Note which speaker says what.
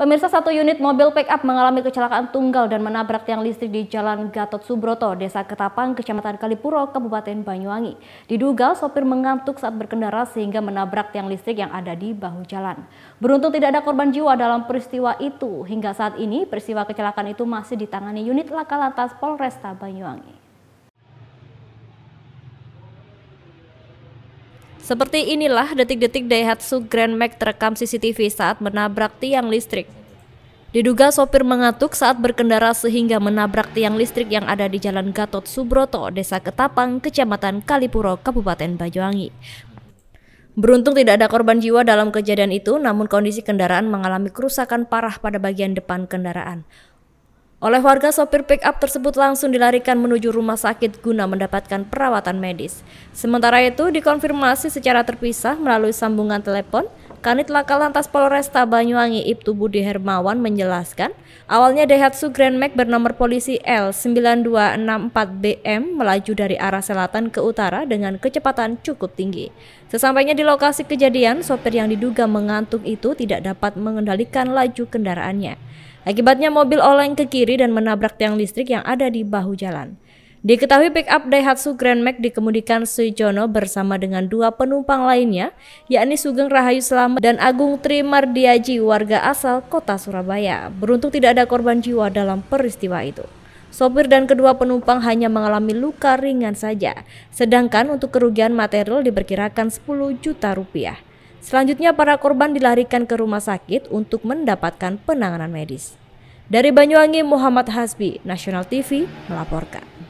Speaker 1: Pemirsa satu unit mobil pick-up mengalami kecelakaan tunggal dan menabrak tiang listrik di Jalan Gatot Subroto, Desa Ketapang, Kecamatan Kalipuro, Kabupaten Banyuwangi. Diduga sopir mengantuk saat berkendara sehingga menabrak tiang listrik yang ada di bahu jalan. Beruntung tidak ada korban jiwa dalam peristiwa itu. Hingga saat ini peristiwa kecelakaan itu masih ditangani unit laka lantas Polresta Banyuwangi. Seperti inilah detik-detik Daihatsu Grand Max terekam CCTV saat menabrak tiang listrik. Diduga sopir mengantuk saat berkendara sehingga menabrak tiang listrik yang ada di Jalan Gatot Subroto, Desa Ketapang, Kecamatan Kalipuro, Kabupaten Banyuwangi. Beruntung tidak ada korban jiwa dalam kejadian itu, namun kondisi kendaraan mengalami kerusakan parah pada bagian depan kendaraan. Oleh warga, sopir pick up tersebut langsung dilarikan menuju rumah sakit guna mendapatkan perawatan medis. Sementara itu, dikonfirmasi secara terpisah melalui sambungan telepon Kanit Laka Lantas Polresta Banyuwangi Ibtu Budi Hermawan menjelaskan, awalnya Daihatsu Grand Max bernomor polisi L9264BM melaju dari arah selatan ke utara dengan kecepatan cukup tinggi. Sesampainya di lokasi kejadian, sopir yang diduga mengantuk itu tidak dapat mengendalikan laju kendaraannya. Akibatnya mobil oleng ke kiri dan menabrak tiang listrik yang ada di bahu jalan. Diketahui pick Daihatsu Grand Max dikemudikan Sujono bersama dengan dua penumpang lainnya, yakni Sugeng Rahayu Slamet dan Agung Mardiaji warga asal kota Surabaya. Beruntung tidak ada korban jiwa dalam peristiwa itu. Sopir dan kedua penumpang hanya mengalami luka ringan saja, sedangkan untuk kerugian material diperkirakan 10 juta rupiah. Selanjutnya para korban dilarikan ke rumah sakit untuk mendapatkan penanganan medis. Dari Banyuwangi, Muhammad Hasbi, Nasional TV, melaporkan.